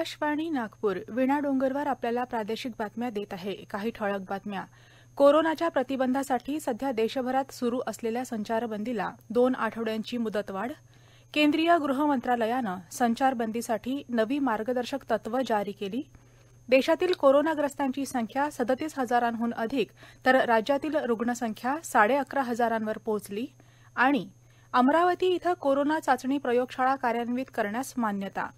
आकाशवाणी नागपूर विणा डोंगरवर आपल्याला प्रादेशिक बातम्या देत आहे काही ठळक बातम्या कोरोनाच्या प्रतिबंधासाठी सध्या देशभरात सुरू असलेल्या संचारबंदीला दोन आठवड्यांची मुदतवाढ केंद्रीय गृह मंत्रालयानं संचारबंदीसाठी नवी मार्गदर्शक तत्व जारी केली देशातील कोरोनाग्रस्तांची संख्या सदतीस हजारांहून अधिक तर राज्यातील रुग्णसंख्या साडे अकरा हजारांवर पोहोचली आणि अमरावती इथं कोरोना चाचणी प्रयोगशाळा कार्यान्वित करण्यास मान्यता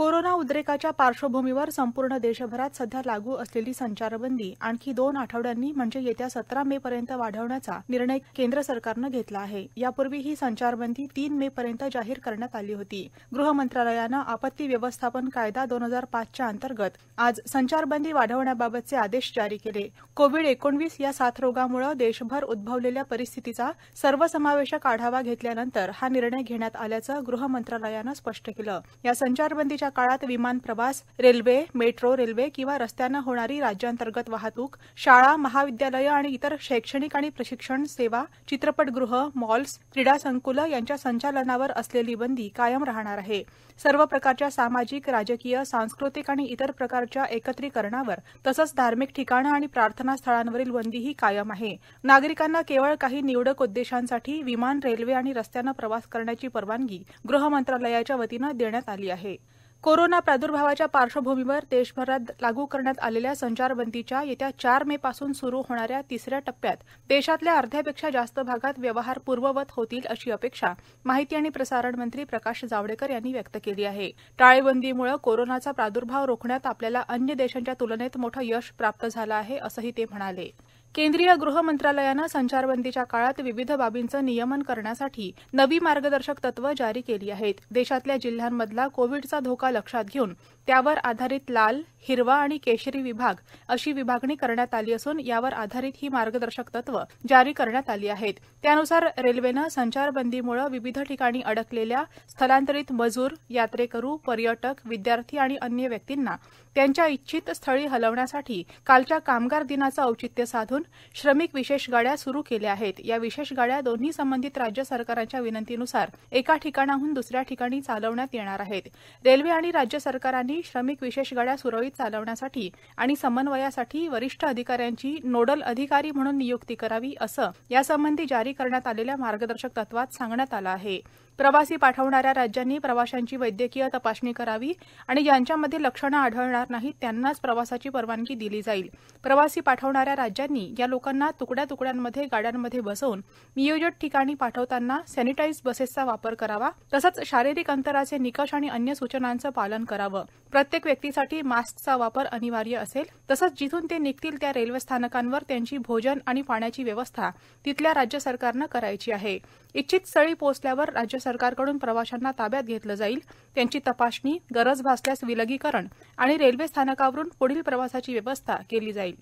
कोरोना उद्रेकाच्या पार्श्वभूमीवर संपूर्ण देशभरात सध्या लागू असलेली संचारबंदी आणखी दोन आठवड्यांनी म्हणजे येत्या सतरा मे पर्यंत वाढवण्याचा निर्णय केंद्र सरकारनं घेतला आहे यापूर्वी ही संचारबंदी तीन मे पर्यंत जाहीर करण्यात आली होती गृह मंत्रालयानं आपत्ती व्यवस्थापन कायदा दोन हजार पाचच्या अंतर्गत आज संचारबंदी वाढवण्याबाबतचे आदेश जारी केले कोविड एकोणवीस या साथरोगामुळे देशभर उद्भवलेल्या परिस्थितीचा सर्वसमावेशक आढावा घेतल्यानंतर हा निर्णय घेण्यात आल्याचं गृह मंत्रालयानं स्पष्ट केलं या संचारबंदीच्या काळात विमान प्रवास रेल्वे मेट्रो रेल्वे किंवा रस्त्यानं होणारी राज्यांतर्गत वाहतूक शाळा महाविद्यालयं आणि इतर शैक्षणिक आणि प्रशिक्षण सेवा चित्रपटगृह मॉल्स क्रीडा संकुलं यांच्या संचालनावर असलेली बंदी कायम राहणार आहे सर्व प्रकारच्या सामाजिक राजकीय सांस्कृतिक आणि इतर प्रकारच्या एकत्रीकरणावर तसंच धार्मिक ठिकाणं आणि प्रार्थना स्थळांवरील बंदीही कायम आहे नागरिकांना केवळ काही निवडक उद्देशांसाठी विमान रेल्वे आणि रस्त्यानं प्रवास करण्याची परवानगी गृह मंत्रालयाच्या वतीनं देण्यात आली आहे कोरोना प्रादुर्भावाच्या पार्श्वभूमीवर देशभरात लागू करण्यात आलेल्या संचारबंदीच्या येत्या चार मे पासून सुरू होणाऱ्या तिसऱ्या टप्प्यात देशातल्या अर्ध्यापेक्षा जास्त भागात व्यवहार पूर्ववत होतील अशी अपेक्षा माहिती आणि प्रसारण मंत्री प्रकाश जावडेकर यांनी व्यक्त केली आहे टाळेबंदीमुळे कोरोनाचा प्रादुर्भाव रोखण्यात आपल्याला अन्य देशांच्या तुलनेत मोठं यश प्राप्त झालं आहे असंही ते म्हणाले केंद्रीय गृह मंत्रालयानं संचारबंदीच्या काळात विविध बाबींचं नियमन करण्यासाठी नवी मार्गदर्शक तत्वं जारी केली आहेत देशातल्या जिल्ह्यांमधला कोविडचा धोका लक्षात घेऊन त्यावर आधारित लाल हिरवा आणि केशरी विभाग अशी विभागणी करण्यात आली असून यावर आधारित ही मार्गदर्शक तत्वं जारी करण्यात आली आहेत त्यानुसार रेल्वेनं संचारबंदीमुळे विविध ठिकाणी अडकलेल्या स्थलांतरित मजूर यात्रेकरू पर्यटक विद्यार्थी आणि अन्य व्यक्तींना त्यांच्या इच्छित स्थळी हलवण्यासाठी कालच्या कामगार दिनाचं औचित्य साधून श्रमिक विशेष गाड्या सुरू केल्या आहेत या विशेष गाड्या दोन्ही संबंधित राज्य सरकारांच्या विनंतीनुसार एका ठिकाणाहून दुसऱ्या ठिकाणी चालवण्यात येणार आहेत रेल्वे आणि राज्य सरकारांनी श्रमिक विशेष गाड्या सुरळीत चालवण्यासाठी आणि समन्वयासाठी वरिष्ठ अधिकाऱ्यांची नोडल अधिकारी म्हणून नियुक्ती करावी असं यासंबंधी जारी करण्यात आलेल्या मार्गदर्शक तत्वात सांगण्यात आलं आहे प्रवासी पाठवणाऱ्या राज्यांनी प्रवाशांची वैद्यकीय तपासणी करावी आणि ज्यांच्यामध्ये लक्षणं आढळणार नाहीत त्यांनाच प्रवासाची परवानगी दिली जाईल प्रवासी पाठवणाऱ्या राज्यांनी या लोकांना तुकड्या तुकड्यांमध्ये गाड्यांमध्ये बसवून नियोजित ठिकाणी पाठवताना सॅनिटाईज बसेसचा वापर करावा तसंच शारीरिक अंतराचे निकष आणि अन्य सूचनांचं पालन करावं प्रत्येक व्यक्तीसाठी मास्कचा वापर अनिवार्य असेल तसंच जिथून ते निघतील त्या रेल्वे स्थानकांवर त्यांची भोजन आणि पाण्याची व्यवस्था तिथल्या राज्य सरकारनं करायची आहे इच्छित स्थळी पोहोचल्यावर राज्य सरकारकडून प्रवाशांना ताब्यात घेतलं जाईल त्यांची तपासणी गरज भासल्यास विलगीकरण आणि रेल्वे स्थानकावरून पुढील प्रवासाची व्यवस्था केली जाईल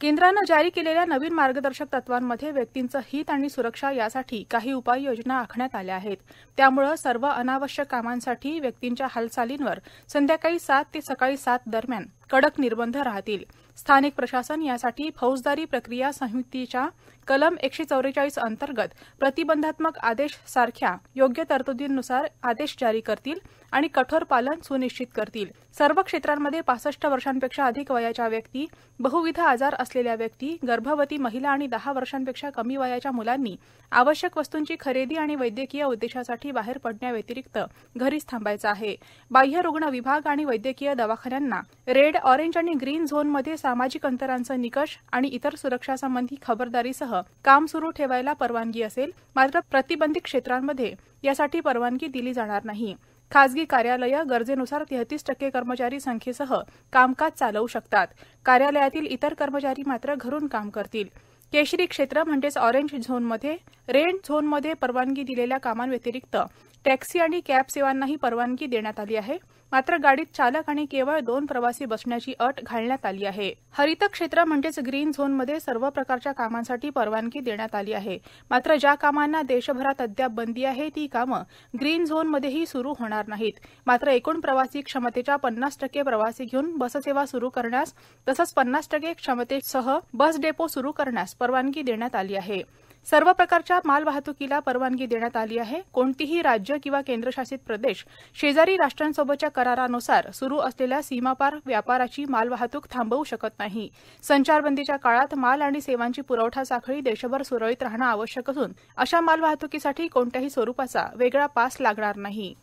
केंद्रानं जारी केलेल्या नवीन मार्गदर्शक तत्वांमध्ये व्यक्तींचं हित आणि सुरक्षा यासाठी काही उपाययोजना आखण्यात आल्या आहेत त्यामुळे सर्व अनावश्यक कामांसाठी व्यक्तींच्या हालचालींवर संध्याकाळी सात ते सकाळी सात दरम्यान कडक निर्बंध राहतील स्थानिक प्रशासन यासाठी फौजदारी प्रक्रिया समितीच्या कलम एकशे चौवेचाळीस अंतर्गत प्रतिबंधात्मक आदेश सारख्या योग्य तरतुदींनुसार आदेश जारी करतील आणि कठोर पालन सुनिश्चित करतील सर्व क्षेत्रांमध्ये पासष्ट वर्षांपेक्षा अधिक वयाच्या व्यक्ती बहुविध आजार असलेल्या व्यक्ती गर्भवती महिला आणि दहा वर्षांपेक्षा कमी वयाच्या मुलांनी आवश्यक वस्तूंची खरेदी आणि वैद्यकीय उद्देशासाठी बाहेर पडण्याव्यतिरिक्त घरीच थांबायचं आहे बाह्य रुग्ण विभाग आणि वैद्यकीय दवाखान्यांना रेड ऑरेंज आणि ग्रीन झोनमध्ये सामाजिक अंतरांचा निकष आणि इतर सुरक्षासंबंधी खबरदारीसह काम सुरू ठेवायला परवानगी असेल मात्र प्रतिबंधित क्षेत्रांमध्ये यासाठी परवानगी दिली जाणार नाही खासगी कार्यालयं गरजेनुसार तेहतीस टक्के कर्मचारी संख्येसह कामकाज चालवू शकतात कार्यालयातील इतर कर्मचारी मात्र घरून काम करतील केशरी क्षेत्र म्हणजेच ऑरेंज झोनमध्ये रेड झोनमध्ये परवानगी दिलेल्या कामांव्यतिरिक्त टॅक्सी आणि कॅब सेवांनाही परवानगी देण्यात आली आहे मात्र गाडीत चालक आणि केवळ दोन प्रवासी बसण्याची अट घालण्यात आली आहे हरित क्षेत्र म्हणजेच ग्रीन झोनमध्ये सर्व प्रकारच्या कामांसाठी परवानगी देण्यात आली आहे मात्र ज्या कामांना देशभरात अद्याप बंदी आहे ती कामं ग्रीन झोनमध्येही सुरू होणार नाहीत मात्र एकूण प्रवासी क्षमतेच्या पन्नास टक्के प्रवासी घेऊन बससेवा सुरू करण्यास तसंच पन्नास टक्के क्षमतेसह बस डेपो सुरू करण्यास परवानगी देण्यात आली आहे सर्व प्रकारच्या मालवाहतुकीला परवानगी देण्यात आली आहे कोणतीही राज्य किंवा केंद्रशासित प्रदेश शेजारी राष्ट्रांसोबतच्या करारानुसार सुरू असलेल्या सीमापार व्यापाराची मालवाहतूक थांबवू शकत नाही संचारबंदीच्या काळात माल आणि सेवांची पुरवठा साखळी देशभर सुरळीत राहणं आवश्यक असून अशा मालवाहतुकीसाठी कोणत्याही स्वरूपाचा वेगळा पास लागणार नाही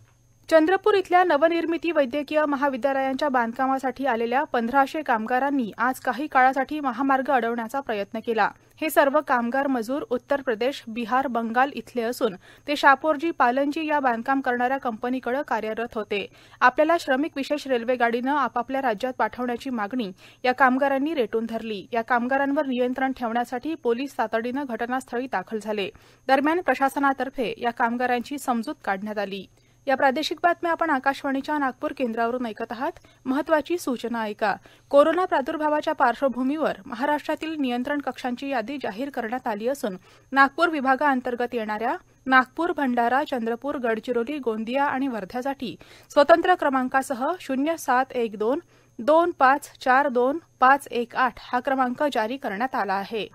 चंद्रपूर इथल्या नवनिर्मिती वैद्यकीय महाविद्यालयांच्या बांधकामासाठी आलेल्या पंधराशे कामगारांनी आज काही काळासाठी महामार्ग अडवण्याचा प्रयत्न केला हे सर्व कामगार मजूर उत्तर प्रदेश बिहार बंगाल इथले असून ते शापोरजी पालनजी या बांधकाम करणाऱ्या कंपनीकडे कार्यरत होते आपल्याला श्रमिक विशेष रेल्वे गाडीनं आपापल्या राज्यात पाठवण्याची मागणी या कामगारांनी रेटून धरली या कामगारांवर नियंत्रण ठेवण्यासाठी पोलीस तातडीनं घटनास्थळी दाखल झाले दरम्यान प्रशासनातर्फे या कामगारांची समजूत काढण्यात आली या प्रादेशिक बातम्या आपण आकाशवाणीच्या नागपूर केंद्रावरून ऐकत आहात महत्वाची सूचना ऐका कोरोना प्रादुर्भावाच्या पार्श्वभूमीवर महाराष्ट्रातील नियंत्रण कक्षांची यादी जाहीर करण्यात आली असून नागपूर विभागाअंतर्गत येणाऱ्या नागपूर भंडारा चंद्रपूर गडचिरोली गोंदिया आणि वर्ध्यासाठी स्वतंत्र क्रमांकासह शून्य सात एक दोन दोन पाच चार दोन पाच एक आठ हा क्रमांक जारी करण्यात आला आहे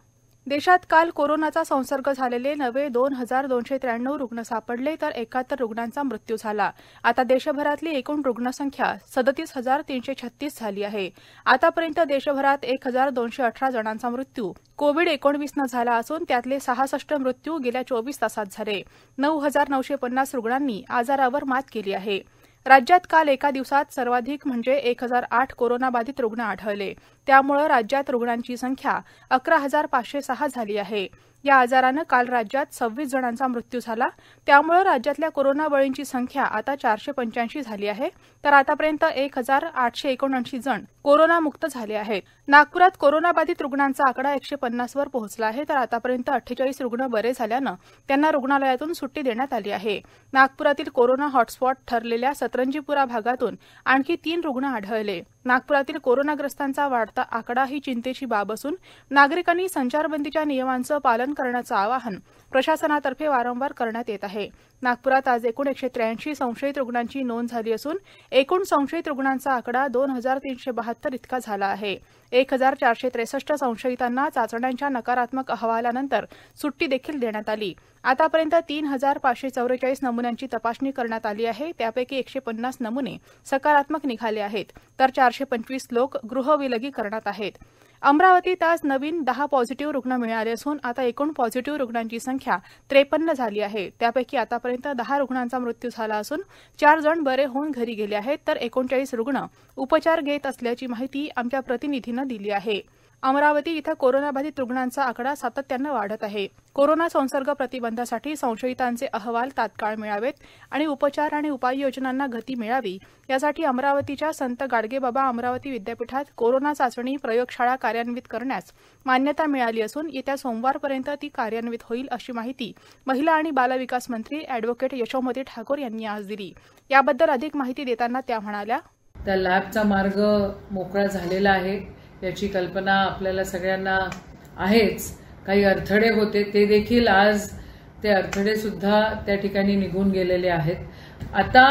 देशात काल कोरोनाचा संसर्ग झालेले नवे दोन हजार दोनशे त्र्याण्णव रुग्ण सापडले तर एकाहत्तर रुग्णांचा मृत्यू झाला आता देशभरातली एकूण रुग्णसंख्या सदतीस हजार तीनशे छत्तीस झाली आहे आतापर्यंत देशभरात एक हजार दोनशे अठरा जणांचा मृत्यू कोविड एकोणवीसनं झाला असून त्यातले सहासष्ट मृत्यू गेल्या चोवीस तासात झाले नऊ हजार नऊशे पन्नास रुग्णांनी आजारावर मात केली आहे राज्यात काल एका दिवसात सर्वाधिक म्हणजे एक हजार आठ कोरोनाबाधित रुग्ण आढळले त्यामुळे राज्यात रुग्णांची संख्या अकरा हजार पाचशे सहा झाली आहे या आजारानं काल राज्यात सव्वीस जणांचा मृत्यू झाला त्यामुळं राज्यातल्या कोरोना बळींची संख्या आता चारशे पंच्याऐंशी झाली आहे तर आतापर्यंत एक हजार आठशे एकोणऐंशी जण कोरोनामुक्त झाले आहेत नागपुरात कोरोनाबाधित रुग्णांचा आकडा एकशे पन्नासवर पोहोचला आहे तर आतापर्यंत अठ्ठेचाळीस रुग्ण बरे झाल्यानं त्यांना रुग्णालयातून सुट्टी देण्यात आली आहे नागपुरातील कोरोना हॉटस्पॉट ठरलेल्या सतरंजीपुरा भागातून आणखी तीन रुग्ण आढळले नागप्रातील कोरोनाग्रस्तांचा वाढता आकडा ही चिंतेची बाब असून नागरिकांनी संचारबंदीच्या नियमांचं पालन करण्याचं आवाहन प्रशासनातर्फे वारंवार करण्यात येत आहे नागप्रात आज एकूण एकशे त्र्याऐंशी संशयित रुग्णांची नोंद झाली असून एकूण संशयित रुग्णांचा आकडा दोन हजार तीनशे बहात्तर इतका झाला आहे एक हजार चारशे त्रेसष्ट संशयितांना चाचण्यांच्या नकारात्मक अहवालानंतर सुट्टी देखील देण्यात आली आतापर्यंत तीन हजार पाचशे चौवेचाळीस नमुन्यांची तपासणी करण्यात आली आहे त्यापैकी एकशे पन्नास नमुने सकारात्मक निघाले आहेत तर चारशे पंचवीस लोक गृहविलगीकरणात आहेत अमरावतीत आज नवीन दहा पॉझिटिव्ह रुग्ण मिळाले असून आता एकूण पॉझिटिव्ह रुग्णांची संख्या त्रेपन्न झाली आहे त्यापैकी आतापर्यंत दहा रुग्णांचा मृत्यू झाला असून चार जण बरे होऊन घरी गेले आहेत तर एकोणचाळीस रुग्ण उपचार घेत असल्याची माहिती आमच्या प्रतिनिधीनं दिली आहे अमरावती इथं कोरोनाबाधित रुग्णांचा आकडा सातत्यानं वाढत आहे कोरोना संसर्ग प्रतिबंधासाठी संशयितांचे अहवाल तात्काळ मिळावेत आणि उपचार आणि उपाययोजनांना गती मिळावी यासाठी अमरावतीच्या संत गाडगेबाबा अमरावती विद्यापीठात कोरोना चाचणी प्रयोगशाळा कार्यान्वित करण्यास मान्यता मिळाली असून येत्या सोमवारपर्यंत ती कार्यान्वित होईल अशी माहिती महिला आणि बालविकास मंत्री अॅडव्होकेट यशोमती ठाकूर यांनी आज दिली याबद्दल अधिक माहिती देताना त्या म्हणाल्या त्या लॅबचा मार्ग मोकळा झालेला आहे याची कल्पना आपल्याला सगळ्यांना आहेच काही अडथळे होते ते देखील आज ते अडथळे सुद्धा त्या ठिकाणी निघून गेलेले आहेत आता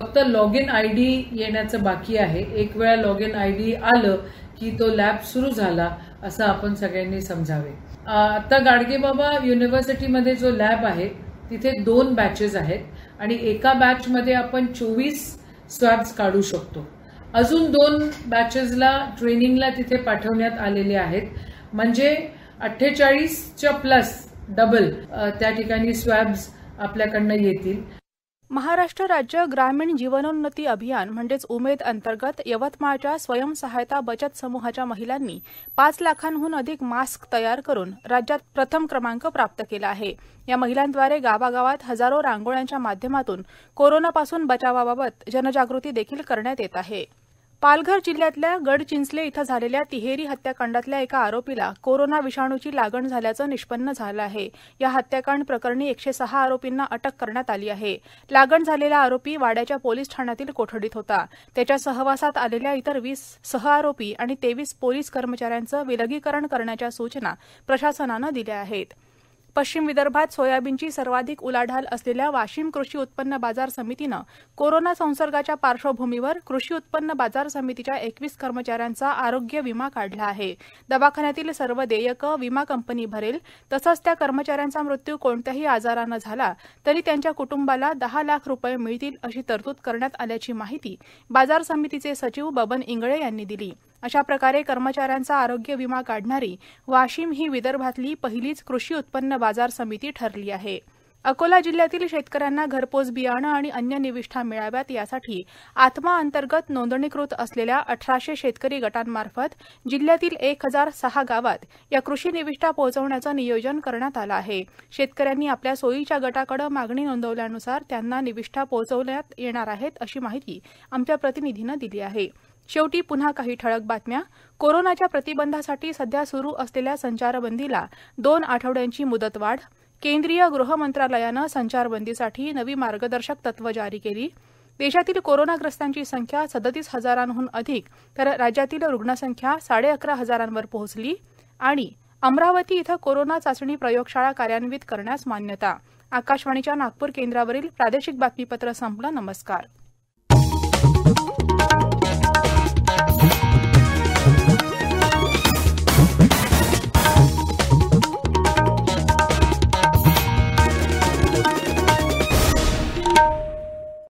फक्त लॉग इन आय डी येण्याचं बाकी आहे एक वेळा लॉग इन आय डी आलं की तो लॅब सुरू झाला असं आपण सगळ्यांनी समजावे आता गाडगेबाबा बाबा युनिव्हर्सिटीमध्ये जो लॅब आहे तिथे दोन बॅचेस आहेत आणि एका बॅचमध्ये आपण चोवीस स्वॅब्स काढू शकतो अजून दोन बॅचेसला ट्रेनिंगला तिथे पाठवण्यात आलेले आहेत म्हणजे अठ्ठेचाळीसच्या प्लस डबल त्या ठिकाणी स्वॅब्स आपल्याकडनं येतील महाराष्ट्र राज्य ग्रामीण जीवनोन्नती अभियान म्हणजेच उमेद अंतर्गत यवतमाळच्या स्वयंसहायता बचत समूहाच्या महिलांनी पाच लाखांहून अधिक मास्क तयार करून राज्यात प्रथम क्रमांक प्राप्त केला आहे या महिलांद्वारे गावागावात हजारो रांगोळ्यांच्या माध्यमातून कोरोनापासून बचावाबाबत जनजागृती देखील करण्यात येत आहे पालघर जिल्ह्यातल्या गडचिंचले इथं झालेल्या तिहेरी हत्याकांडातल्या एका आरोपीला कोरोना विषाणूची लागण झाल्याचं निष्पन्न झालं आहे या हत्याकांड प्रकरणी एकशे सहा आरोपींना अटक करण्यात आली आहे लागण झालेला आरोपी वाड्याच्या पोलीस ठाण्यातील कोठडीत होता त्याच्या सहवासात आलेल्या इतर वीस सहआरोपी आणि तेवीस पोलीस कर्मचाऱ्यांचं विलगीकरण करण्याच्या सूचना प्रशासनानं दिल्या होत्या पश्चिम विदर्भात सोयाबीनची सर्वाधिक उलाढाल असलेल्या वाशिम कृषी उत्पन्न बाजार समितीनं कोरोना संसर्गाच्या पार्श्वभूमीवर कृषी उत्पन्न बाजार समितीच्या एकवीस कर्मचाऱ्यांचा आरोग्य विमा काढला आहे दवाखान्यातील सर्व देयक विमा कंपनी भरेल तसंच त्या कर्मचाऱ्यांचा मृत्यू कोणत्याही आजारानं झाला तरी त्यांच्या कुटुंबाला दहा लाख रुपये मिळतील अशी तरतूद करण्यात आल्याची माहिती बाजार समितीचे सचिव बबन इंगळे यांनी दिली अशा प्रकारे कर्मचाऱ्यांचा आरोग्य विमा काढणारी वाशिम ही विदर्भातली पहिलीच कृषी उत्पन्न बाजार समिती ठरली आहे अकोला जिल्ह्यातील शेतकऱ्यांना घरपोच बियाणं आणि अन्य निविष्ठा मिळाव्यात यासाठी आत्मा अंतर्गत नोंदणीकृत असलेल्या अठराशे शेतकरी गटांमार्फत जिल्ह्यातील एक हजार सहा गावात या कृषी निविष्ठा पोहोचवण्याचं नियोजन करण्यात आलं आहे शेतकऱ्यांनी आपल्या सोयीच्या गटाकडे मागणी नोंदवल्यानुसार त्यांना निविष्ठा पोहोचवण्यात येणार आहेत अशी माहिती आमच्या प्रतिनिधीनं दिली आहे शेवटी पुन्हा काही ठळक बातम्या कोरोनाच्या प्रतिबंधासाठी सध्या सुरू असलेल्या संचारबंदीला दोन आठवड्यांची मुदतवाढ केंद्रीय गृह मंत्रालयानं संचारबंदीसाठी नवी मार्गदर्शक तत्व जारी केली देशातील कोरोनाग्रस्तांची संख्या सदतीस हजारांहून अधिक तर राज्यातील रुग्णसंख्या साडे अकरा हजारांवर पोहोचली आणि अमरावती इथं कोरोना चाचणी प्रयोगशाळा कार्यान्वित करण्यास मान्यता आकाशवाणीच्या नागपूर केंद्रावरील प्रादेशिक बातमीपत्र संपलं नमस्कार